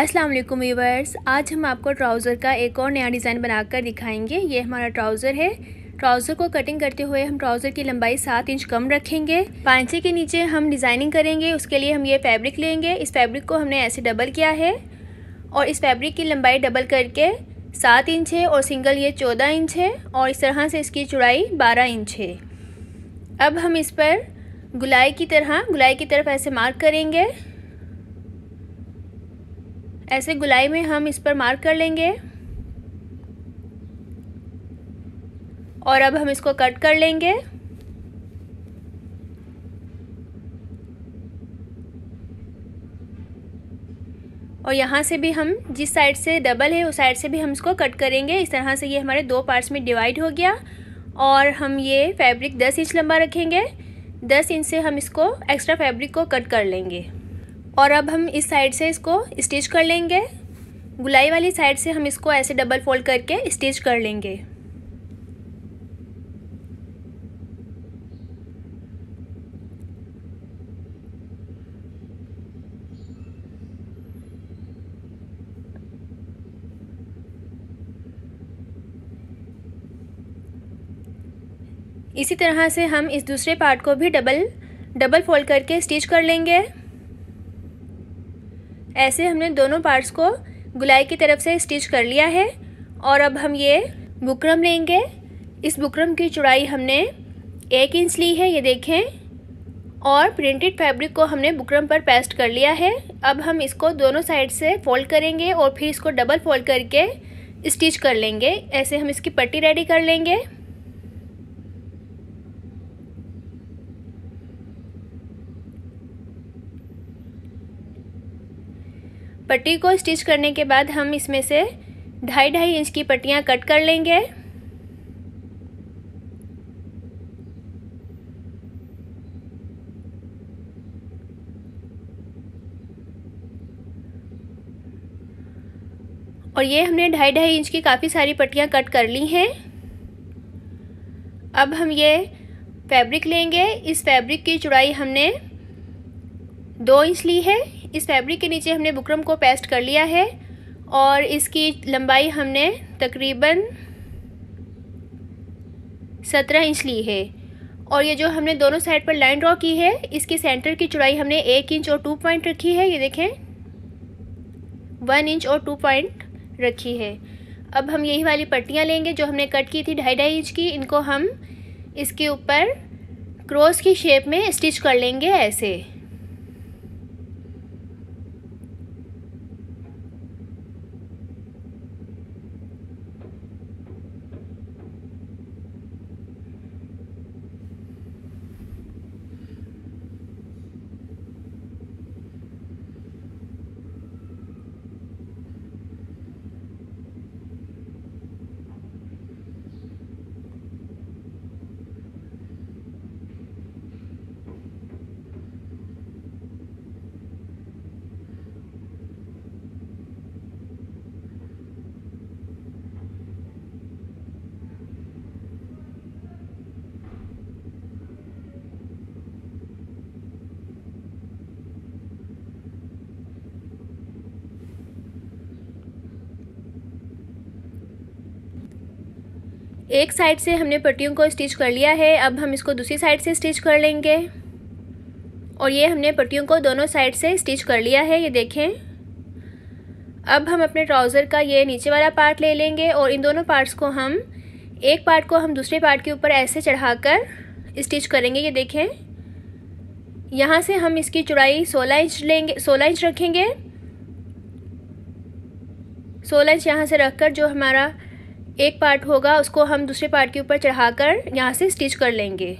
अस्सलाम वालेकुम व्यूवर्स आज हम आपको ट्राउज़र का एक और नया डिज़ाइन बनाकर दिखाएंगे ये हमारा ट्राउज़र है ट्राउज़र को कटिंग करते हुए हम ट्राउज़र की लंबाई सात इंच कम रखेंगे पांचे के नीचे हम डिज़ाइनिंग करेंगे उसके लिए हम ये फैब्रिक लेंगे इस फैब्रिक को हमने ऐसे डबल किया है और इस फैब्रिक की लंबाई डबल करके सात इंच है और सिंगल ये चौदह इंच है और इस तरह से इसकी चौड़ाई बारह इंच है अब हम इस पर गुलाई की तरह गुलाई की तरफ ऐसे मार्क करेंगे ऐसे गुलाई में हम इस पर मार्क कर लेंगे और अब हम इसको कट कर लेंगे और यहाँ से भी हम जिस साइड से डबल है उस साइड से भी हम इसको कट करेंगे इस तरह से ये हमारे दो पार्ट्स में डिवाइड हो गया और हम ये फैब्रिक 10 इंच लंबा रखेंगे 10 इंच से हम इसको एक्स्ट्रा फैब्रिक को कट कर लेंगे और अब हम इस साइड से इसको स्टिच कर लेंगे गुलाई वाली साइड से हम इसको ऐसे डबल फोल्ड करके स्टिच कर लेंगे इसी तरह से हम इस दूसरे पार्ट को भी डबल डबल फोल्ड करके स्टिच कर लेंगे ऐसे हमने दोनों पार्ट्स को गुलाई की तरफ से स्टिच कर लिया है और अब हम ये बुकरम लेंगे इस बुकरम की चौड़ाई हमने एक इंच ली है ये देखें और प्रिंटेड फैब्रिक को हमने बुकरम पर पेस्ट कर लिया है अब हम इसको दोनों साइड से फोल्ड करेंगे और फिर इसको डबल फोल्ड करके स्टिच कर लेंगे ऐसे हम इसकी पट्टी रेडी कर लेंगे पट्टी को स्टिच करने के बाद हम इसमें से ढाई ढाई इंच की पट्टियाँ कट कर लेंगे और ये हमने ढाई ढाई इंच की काफ़ी सारी पट्टियाँ कट कर ली हैं अब हम ये फैब्रिक लेंगे इस फैब्रिक की चौड़ाई हमने दो इंच ली है इस फैब्रिक के नीचे हमने बुकरम को पेस्ट कर लिया है और इसकी लंबाई हमने तकरीबन सत्रह इंच ली है और ये जो हमने दोनों साइड पर लाइन ड्रॉ की है इसके सेंटर की चौड़ाई हमने एक इंच और टू पॉइंट रखी है ये देखें वन इंच और टू पॉइंट रखी है अब हम यही वाली पट्टियाँ लेंगे जो हमने कट की थी ढाई ढाई इंच की इनको हम इसके ऊपर क्रॉस की शेप में स्टिच कर लेंगे ऐसे एक साइड से हमने पट्टियों को स्टिच कर लिया है अब हम इसको दूसरी साइड से स्टिच कर लेंगे और ये हमने पट्टियों को दोनों साइड से स्टिच कर लिया है ये देखें अब हम अपने ट्राउज़र का ये नीचे वाला पार्ट ले लेंगे और इन दोनों पार्ट्स को हम एक पार्ट को हम दूसरे पार्ट के ऊपर ऐसे चढ़ाकर स्टिच करेंगे ये देखें यहाँ से हम इसकी चौड़ाई 16 इंच लेंगे 16 इंच रखेंगे 16 इंच यहाँ से रखकर जो हमारा एक पार्ट होगा उसको हम दूसरे पार्ट के ऊपर चढ़ाकर यहाँ से स्टिच कर लेंगे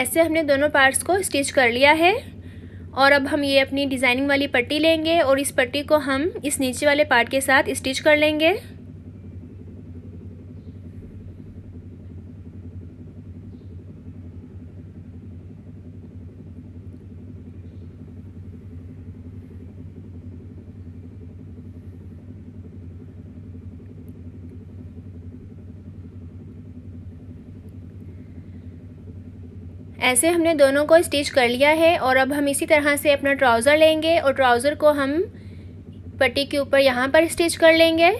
ऐसे हमने दोनों पार्ट्स को स्टिच कर लिया है और अब हम ये अपनी डिज़ाइनिंग वाली पट्टी लेंगे और इस पट्टी को हम इस नीचे वाले पार्ट के साथ स्टिच कर लेंगे ऐसे हमने दोनों को स्टिच कर लिया है और अब हम इसी तरह से अपना ट्राउज़र लेंगे और ट्राउज़र को हम पट्टी के ऊपर यहाँ पर स्टिच कर लेंगे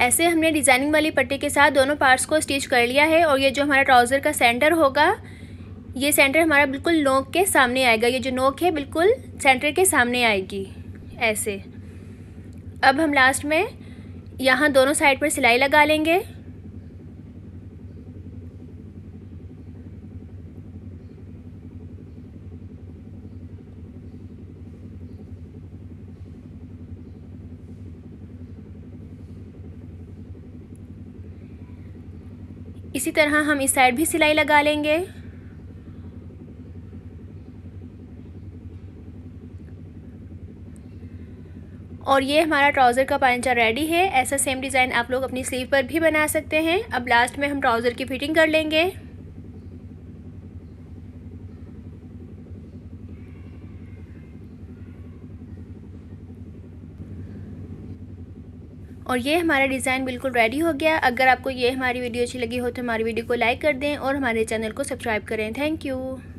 ऐसे हमने डिज़ाइनिंग वाली पट्टी के साथ दोनों पार्ट्स को स्टिच कर लिया है और ये जो हमारा ट्राउज़र का सेंटर होगा ये सेंटर हमारा बिल्कुल नोक के सामने आएगा ये जो नोक है बिल्कुल सेंटर के सामने आएगी ऐसे अब हम लास्ट में यहाँ दोनों साइड पर सिलाई लगा लेंगे इसी तरह हम इस साइड भी सिलाई लगा लेंगे और ये हमारा ट्राउज़र का पांचा रेडी है ऐसा सेम डिज़ाइन आप लोग अपनी स्लीव पर भी बना सकते हैं अब लास्ट में हम ट्राउज़र की फिटिंग कर लेंगे और ये हमारा डिज़ाइन बिल्कुल रेडी हो गया अगर आपको ये हमारी वीडियो अच्छी लगी हो तो हमारी वीडियो को लाइक कर दें और हमारे चैनल को सब्सक्राइब करें थैंक यू